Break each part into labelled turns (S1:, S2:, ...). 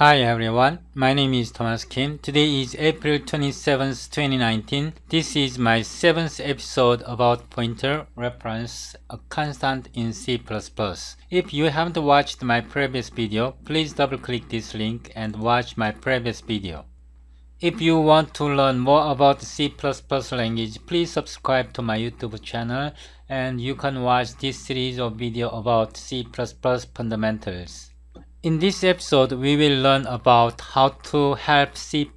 S1: Hi everyone, my name is Thomas Kim. Today is April 27th, 2019. This is my seventh episode about pointer reference a constant in C++. If you haven't watched my previous video, please double click this link and watch my previous video. If you want to learn more about C++ language, please subscribe to my YouTube channel and you can watch this series of video about C++ fundamentals. In this episode, we will learn about how to help C++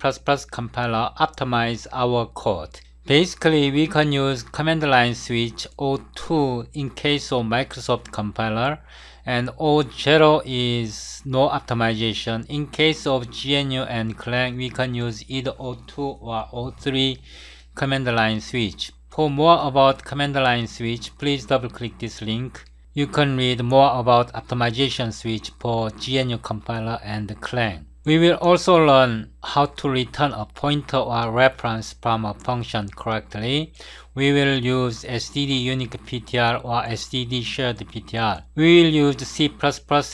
S1: compiler optimize our code. Basically, we can use command line switch O2 in case of Microsoft compiler, and O0 is no optimization. In case of GNU and Clang, we can use either O2 or O3 command line switch. For more about command line switch, please double click this link. You can read more about optimization switch for GNU compiler and Clang. We will also learn how to return a pointer or reference from a function correctly. We will use std unique PTR or std shared PTR. We will use C++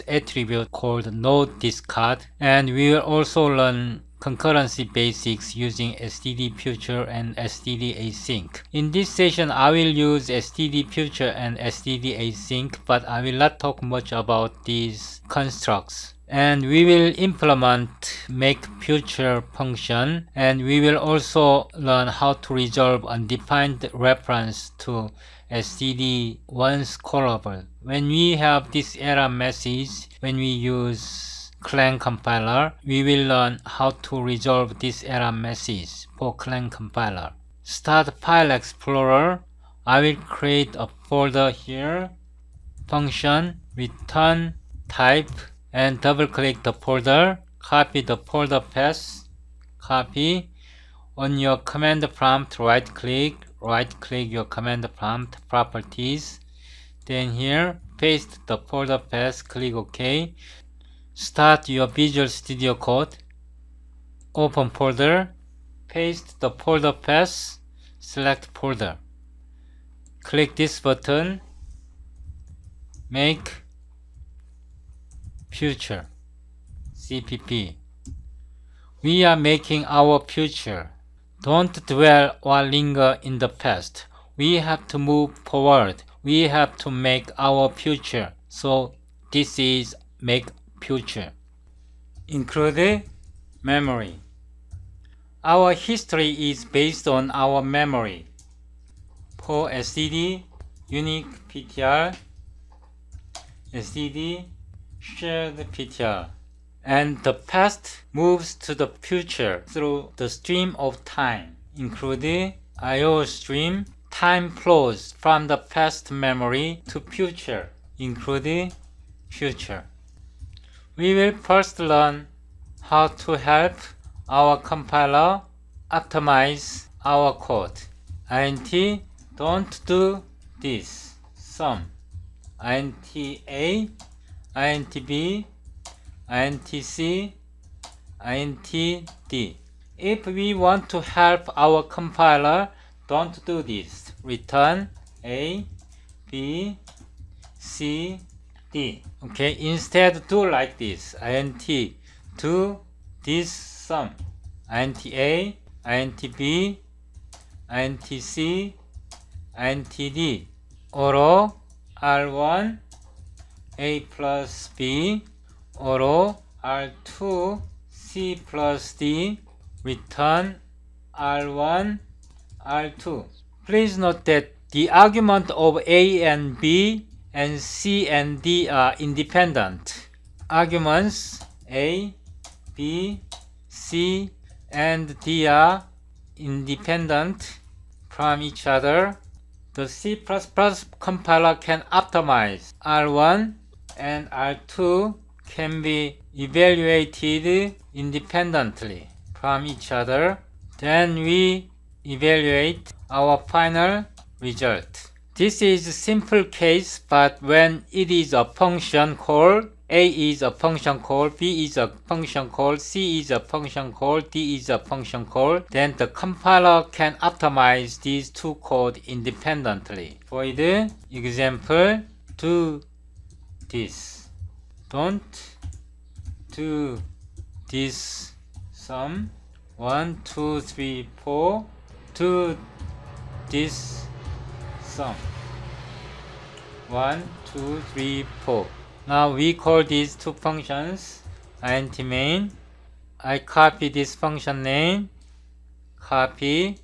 S1: attribute called node discard and we will also learn concurrency basics using std future and std async. In this session, I will use std future and std async, but I will not talk much about these constructs. And we will implement make future function and we will also learn how to resolve undefined reference to std once callable. When we have this error message, when we use Clang compiler, we will learn how to resolve this error message for Clang compiler. Start File Explorer. I will create a folder here. Function return type and double click the folder. Copy the folder path. Copy. On your command prompt, right click, right click your command prompt properties. Then here, paste the folder path, click OK. Start your Visual Studio Code. Open folder. Paste the folder path. Select folder. Click this button. Make future CPP. We are making our future. Don't dwell or linger in the past. We have to move forward. We have to make our future. So this is make future, including memory. Our history is based on our memory. For STD, unique PTR, STD, shared PTR. And the past moves to the future through the stream of time, including IO stream. Time flows from the past memory to future, including future. We will first learn how to help our compiler optimize our code. int don't do this sum int a int b int c int d if we want to help our compiler don't do this return a b c D. Okay, instead do like this. INT to this sum. INT A, INT B, INT C, INT D. Or R1 A plus B or R2 C plus D return R1 R2. Please note that the argument of A and B and C and D are independent. Arguments A, B, C, and D are independent from each other. The C++ compiler can optimize R1 and R2 can be evaluated independently from each other. Then we evaluate our final result. This is a simple case, but when it is a function call, A is a function call, B is a function call, C is a function call, D is a function call, then the compiler can optimize these two code independently. For the example, do this. Don't do this sum. 1, 2, 3, 4. Do this sum. 1, 2, 3, 4. Now we call these two functions int main. I copy this function name, copy,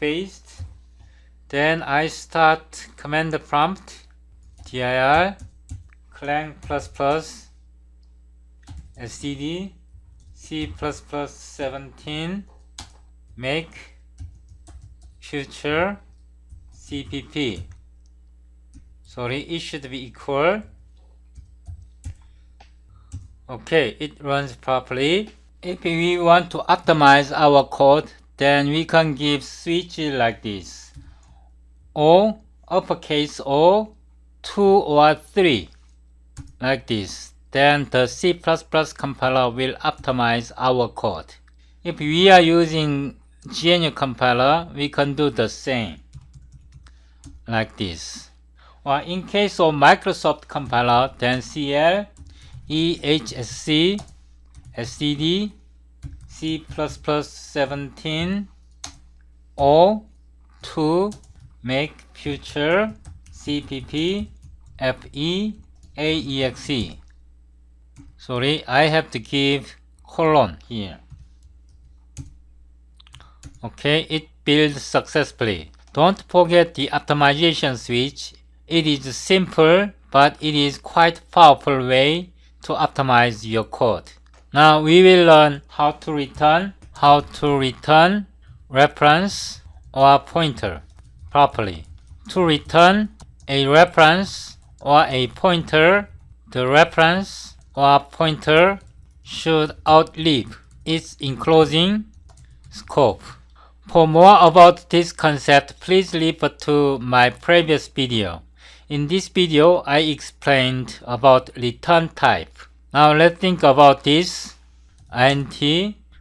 S1: paste. Then I start command prompt dir clang plus plus std c plus plus 17 make future CPP. Sorry, it should be equal. Okay, it runs properly. If we want to optimize our code, then we can give switch like this. or uppercase O, 2 or 3, like this. Then the C++ compiler will optimize our code. If we are using GNU compiler, we can do the same like this. Or in case of Microsoft compiler, then CL, EHSC, SCD, C++17, O to make future CPP, FE, AEXE. Sorry, I have to give colon here. Okay, it builds successfully. Don't forget the optimization switch. It is simple, but it is quite powerful way to optimize your code. Now we will learn how to return, how to return reference or pointer properly. To return a reference or a pointer, the reference or pointer should outlive its enclosing scope. For more about this concept, please refer to my previous video. In this video, I explained about return type. Now let's think about this. int,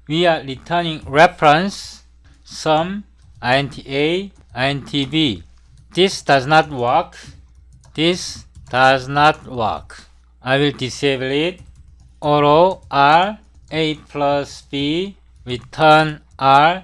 S1: we are returning reference, sum, int a, int b. This does not work. This does not work. I will disable it. Auto r a plus b return r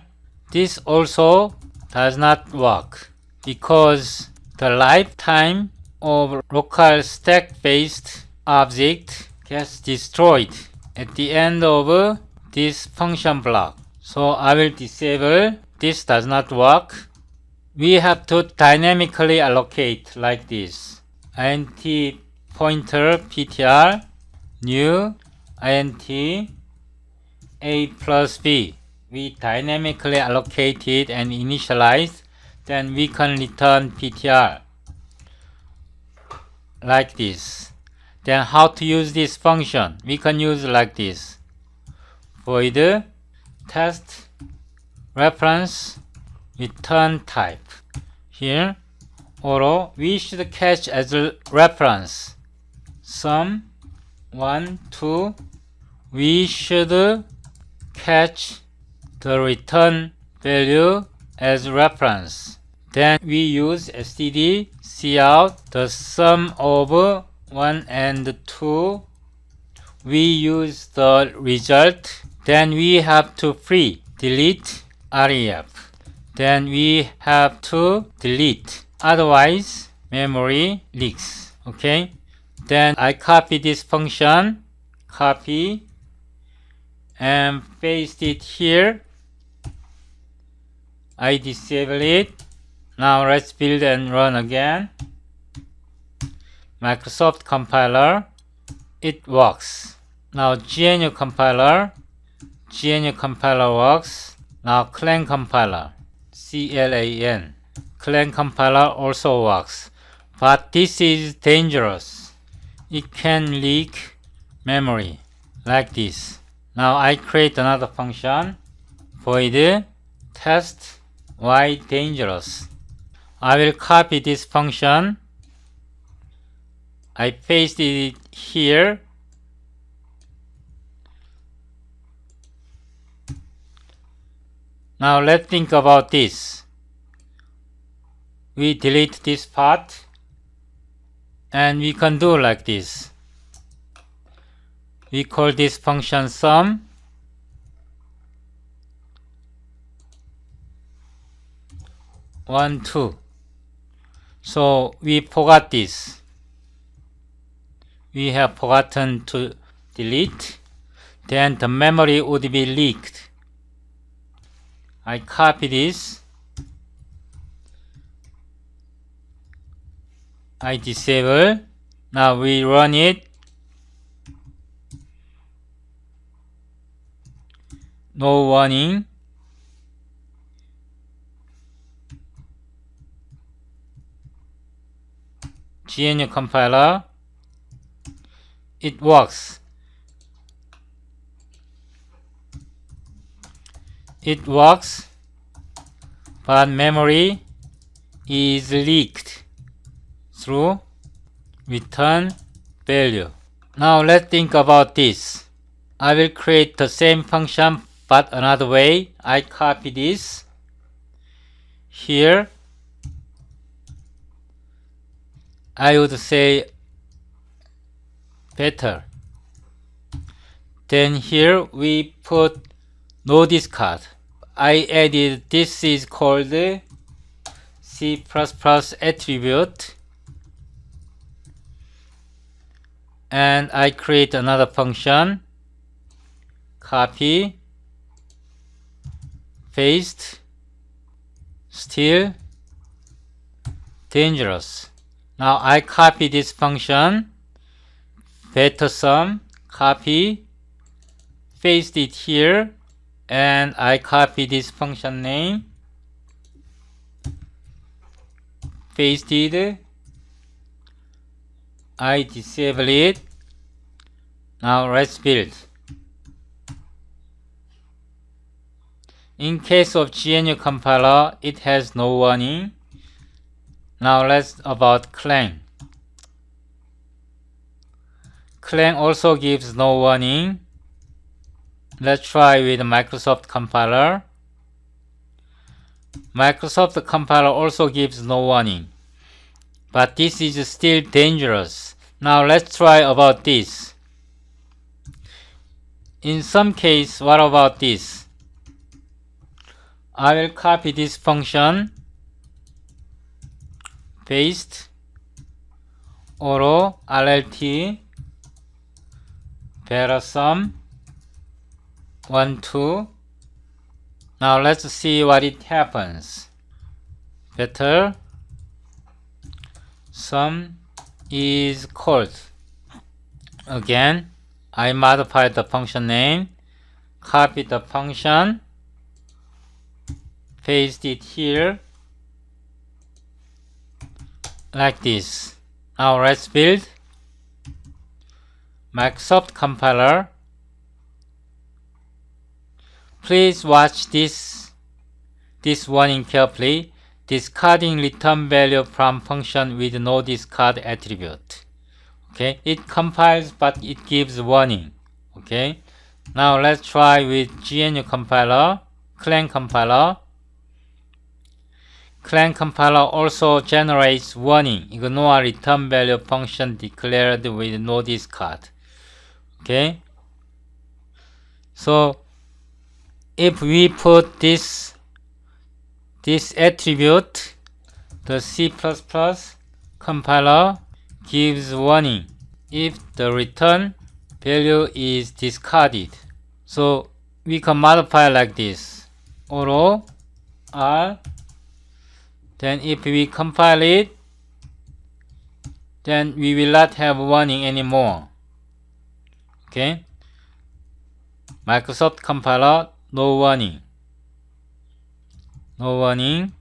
S1: this also does not work because the lifetime of local stack-based object gets destroyed at the end of this function block. So I will disable this does not work. We have to dynamically allocate like this. int pointer ptr new int a plus b we dynamically allocate it and initialize, then we can return PTR like this. Then how to use this function? We can use like this. Void test reference return type. Here, or we should catch as a reference sum 1, 2. We should catch the return value as reference. Then we use std cout the sum of 1 and 2. We use the result. Then we have to free delete ref. Then we have to delete. Otherwise, memory leaks. Okay. Then I copy this function, copy, and paste it here I disable it. Now let's build and run again. Microsoft compiler. It works. Now GNU compiler. GNU compiler works. Now Clang compiler. C-L-A-N. Clang compiler also works. But this is dangerous. It can leak memory like this. Now I create another function void test y dangerous. I will copy this function. I paste it here. Now let's think about this. We delete this part and we can do like this. We call this function sum 1, 2. So we forgot this. We have forgotten to delete. Then the memory would be leaked. I copy this. I disable. Now we run it. No warning. GNU compiler. It works. It works, but memory is leaked through return value. Now let's think about this. I will create the same function but another way. I copy this here I would say better. Then here we put no discard. I added this is called C++ attribute and I create another function copy paste still dangerous now I copy this function, vector sum, copy, paste it here, and I copy this function name, paste it, I disable it. Now let's build. In case of GNU compiler, it has no warning. Now let's about Clang. Clang also gives no warning. Let's try with Microsoft compiler. Microsoft compiler also gives no warning. But this is still dangerous. Now let's try about this. In some case, what about this? I will copy this function based ORO RLT Verasum 1 2 now let's see what it happens better sum is called again I modify the function name copy the function paste it here like this. Now let's build Microsoft compiler. Please watch this this warning carefully. Discarding return value from function with no discard attribute. Okay, it compiles but it gives warning. Okay, now let's try with GNU compiler, Clang compiler. Clang compiler also generates warning, ignore return value function declared with no discard. Okay. So if we put this this attribute, the C++ compiler gives warning if the return value is discarded. So we can modify like this. Auto R then if we compile it, then we will not have warning anymore. Okay. Microsoft compiler, no warning. No warning.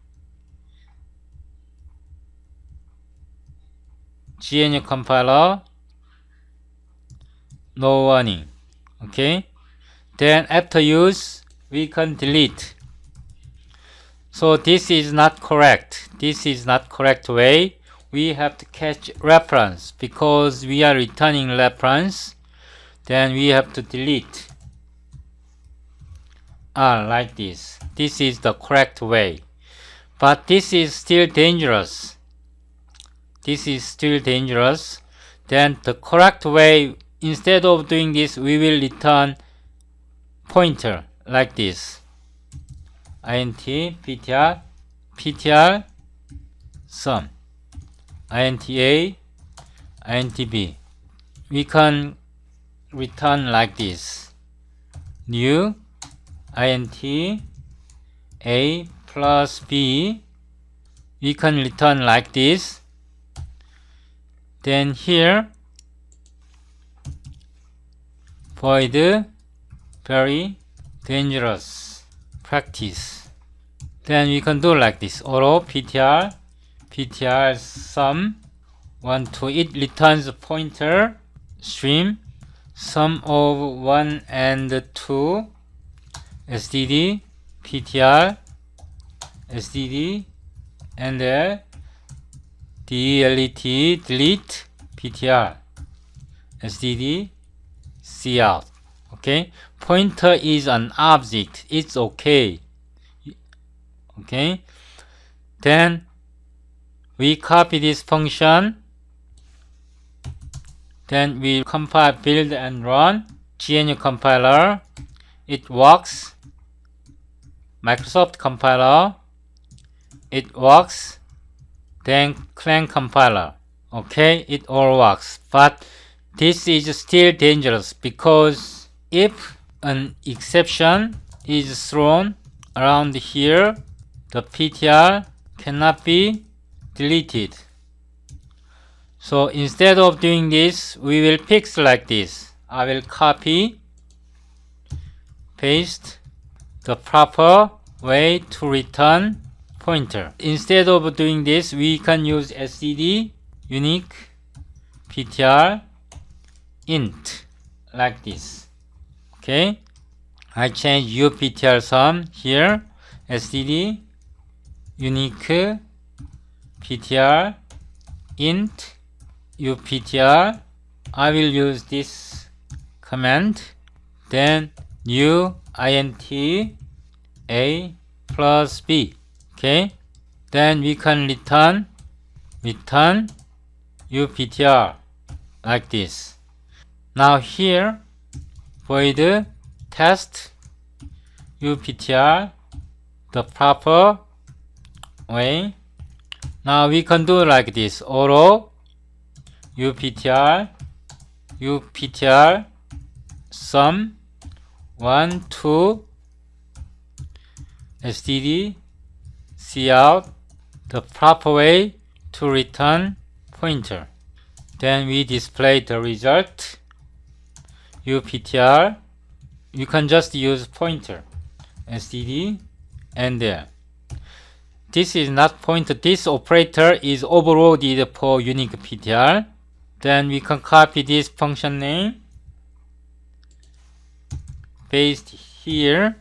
S1: GNU compiler, no warning. Okay. Then after use, we can delete. So this is not correct. This is not correct way. We have to catch reference because we are returning reference. Then we have to delete. Ah, like this. This is the correct way. But this is still dangerous. This is still dangerous. Then the correct way, instead of doing this, we will return pointer like this int ptr ptr sum int a int b we can return like this new int a plus b we can return like this then here void very dangerous practice then we can do like this auto ptr ptr sum 1 to it returns pointer stream sum of 1 and 2 sdd ptr sdd and then delete delete ptr sdd cl okay pointer is an object it's okay okay then we copy this function then we compile build and run GNU compiler it works Microsoft compiler it works then clang compiler okay it all works but this is still dangerous because if an exception is thrown around here the PTR cannot be deleted. So instead of doing this, we will fix like this. I will copy, paste the proper way to return pointer. Instead of doing this, we can use std unique ptr int like this. Okay, I change uptr sum here, std unique ptr int uptr I will use this command then new int a plus b okay then we can return return uptr like this now here void test uptr the proper Way Now we can do like this. Auto uptr uptr sum 1 2 std see out the proper way to return pointer. Then we display the result uptr. You can just use pointer std and there this is not point, this operator is overloaded for unique PTR. Then we can copy this function name, paste here.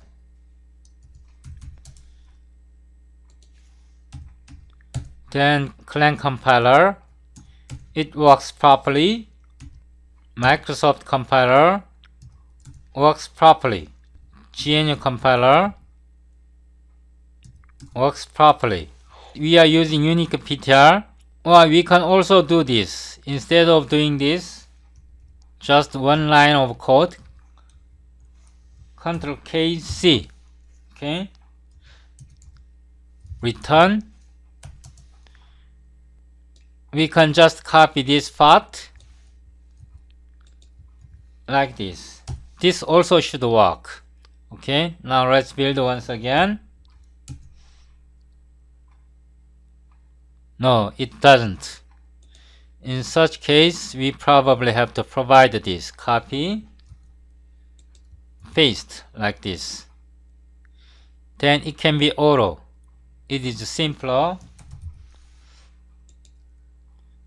S1: Then Clang compiler, it works properly. Microsoft compiler works properly. GNU compiler works properly. We are using unique PTR or we can also do this. Instead of doing this, just one line of code. Ctrl K C. Okay. Return. We can just copy this part like this. This also should work. Okay, now let's build once again. No, it doesn't. In such case, we probably have to provide this copy, paste like this. Then it can be auto. It is simpler.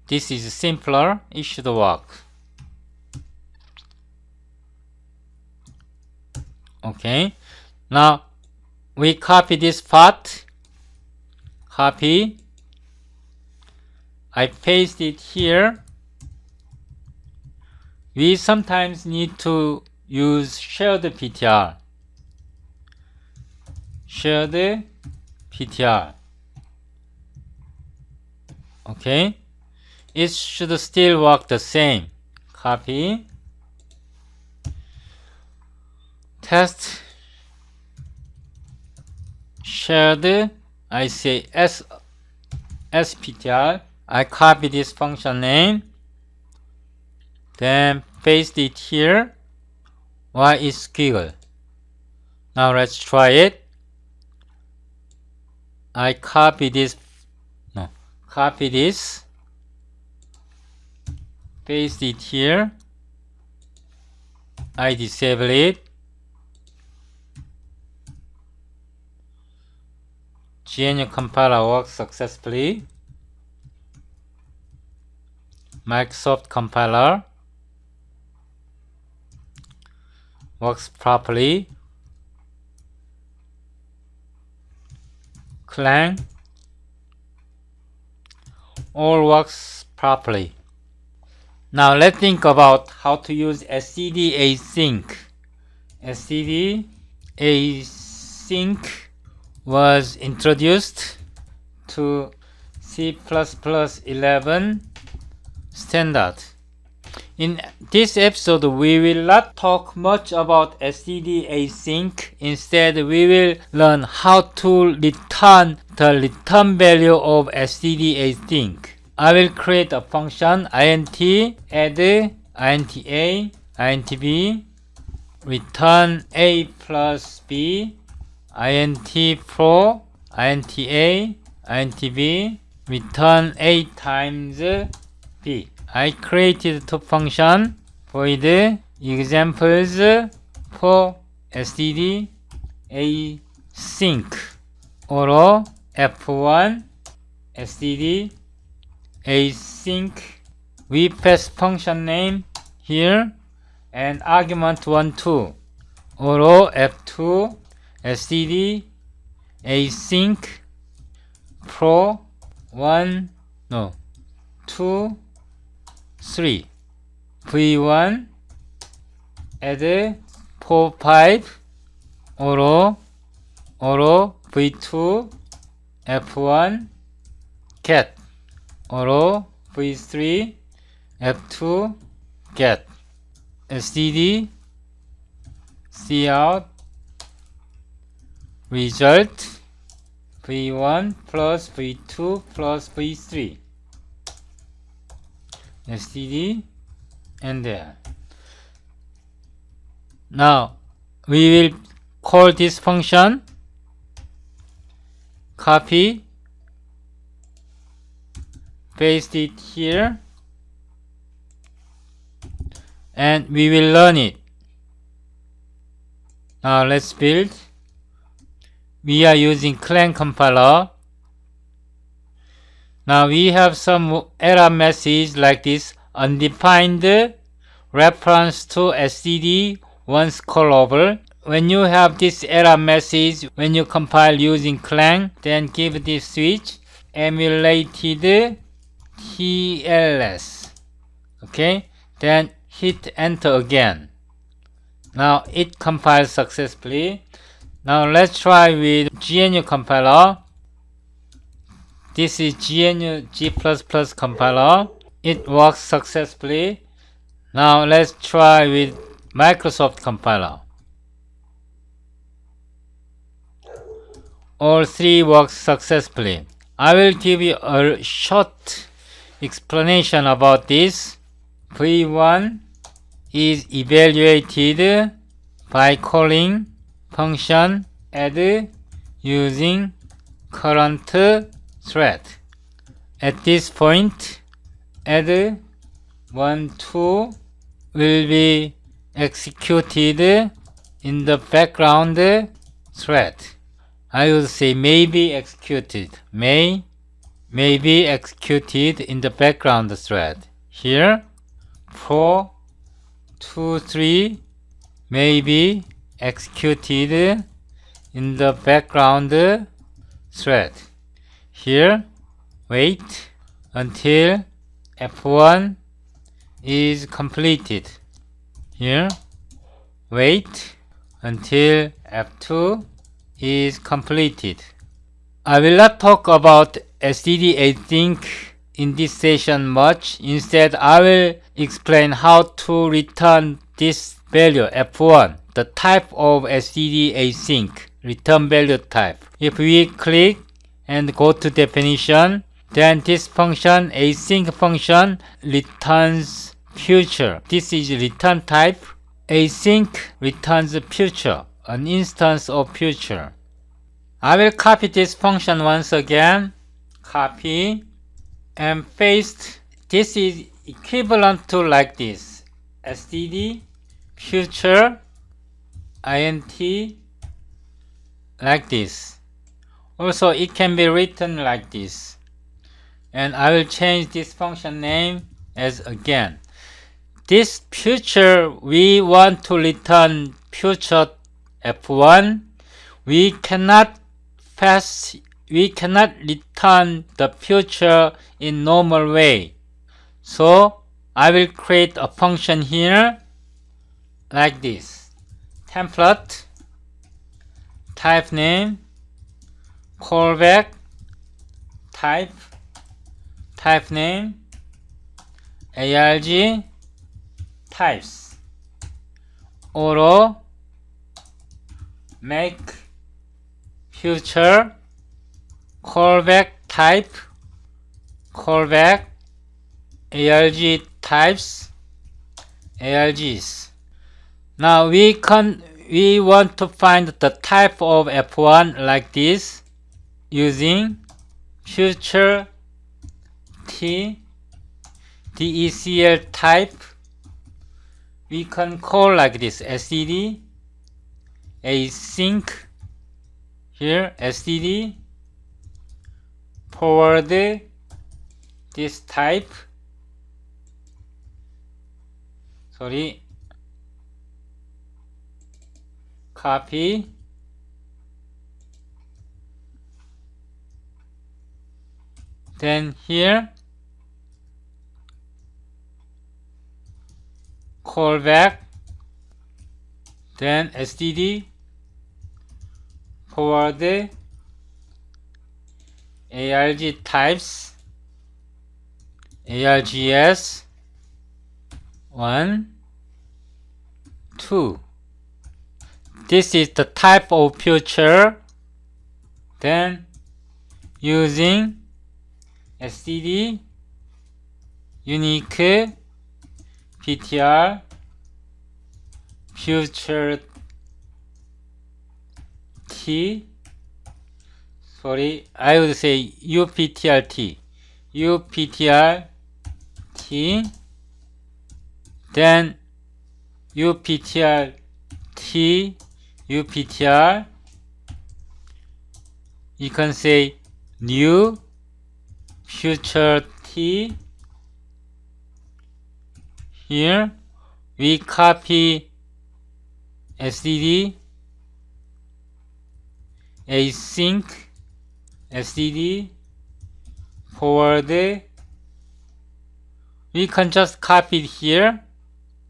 S1: This is simpler. It should work. Okay. Now we copy this part. Copy I paste it here. We sometimes need to use shared PTR. Shared PTR. Okay. It should still work the same. Copy. Test shared I say S SPTR I copy this function name, then paste it here. Y is giggle. Now let's try it. I copy this, no, copy this, paste it here. I disable it. GNU compiler works successfully. Microsoft compiler works properly. Clang all works properly. Now let's think about how to use SCD async. SCD async was introduced to C++ 11 standard. In this episode, we will not talk much about std async. Instead, we will learn how to return the return value of std async. I will create a function int add inta intb return a plus b int pro inta intb return a times B. I created two function void examples for std async or f1 std async we pass function name here and argument 1 2 or f2 std async pro 1 no 2 3 v1 add 4 5 오로 오로 v2 f1 get 오로 v3 f2 get std cout result v1 plus v2 plus v3 std and there. Now we will call this function copy paste it here and we will learn it. Now let's build. We are using Clang compiler now we have some error message like this undefined reference to std once call over. When you have this error message when you compile using Clang, then give this switch emulated TLS. Okay, then hit enter again. Now it compiles successfully. Now let's try with GNU compiler this is GNU G++ compiler. It works successfully. Now let's try with Microsoft compiler. All three work successfully. I will give you a short explanation about this. V1 is evaluated by calling function add using current thread. At this point, add 1, 2 will be executed in the background thread. I will say maybe executed, may, may be executed in the background thread. Here, 4, 2, 3 may be executed in the background thread here wait until F1 is completed here wait until F2 is completed I will not talk about I async in this session much instead I will explain how to return this value F1 the type of SDD async return value type if we click and go to definition. Then this function, async function, returns future. This is return type. Async returns future, an instance of future. I will copy this function once again. Copy and paste. This is equivalent to like this. std future int like this. Also, it can be written like this. And I will change this function name as again. This future, we want to return future f1. We cannot pass, we cannot return the future in normal way. So I will create a function here like this. Template, type name, callback type type name arg types auto make future callback type callback arg types args now we can we want to find the type of f1 like this using future T DECL type we can call like this std async here std forward this type sorry copy Then here, callback, then std, forward, arg types, args, 1, 2. This is the type of future. Then using std unique ptr future t sorry i would say uptrt uptrt then uptrt uptr you can say new future t here we copy std async std forward we can just copy it here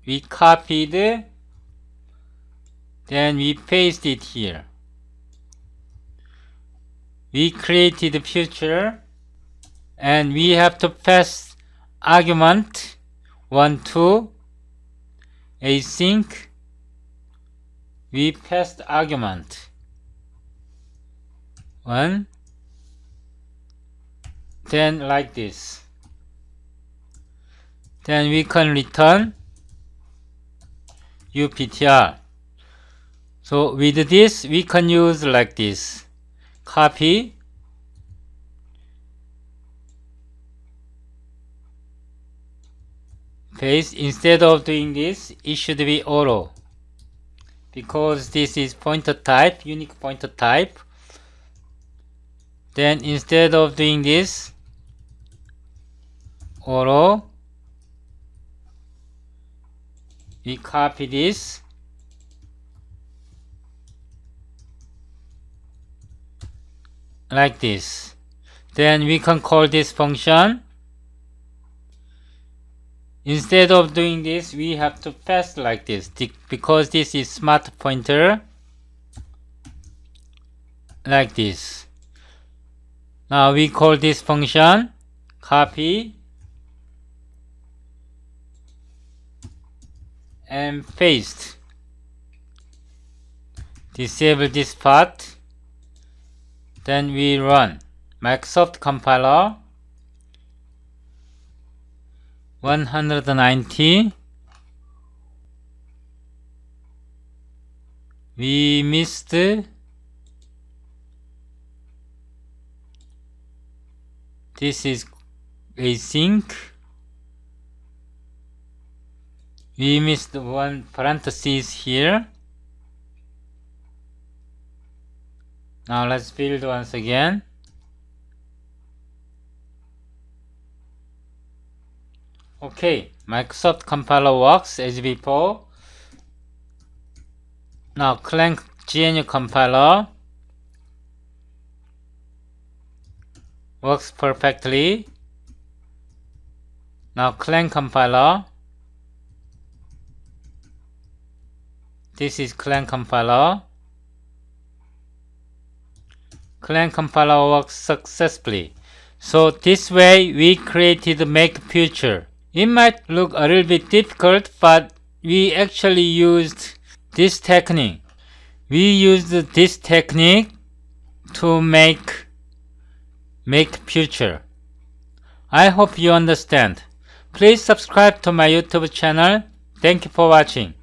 S1: we copied it then we paste it here we created future and we have to pass argument 1, 2, async, we pass argument 1, then like this. Then we can return UPTR. So with this, we can use like this. Copy place instead of doing this it should be auto because this is pointer type unique pointer type then instead of doing this auto we copy this like this then we can call this function Instead of doing this, we have to pass like this because this is smart pointer like this. Now we call this function copy and paste. Disable this part. Then we run Microsoft compiler 190 we missed this is a sync we missed one parenthesis here now let's build once again Okay, Microsoft compiler works as before. Now Clang GNU compiler. Works perfectly. Now clang compiler. This is clang compiler. Clang compiler works successfully. So this way we created make future. It might look a little bit difficult, but we actually used this technique. We used this technique to make make future. I hope you understand. Please subscribe to my YouTube channel. Thank you for watching.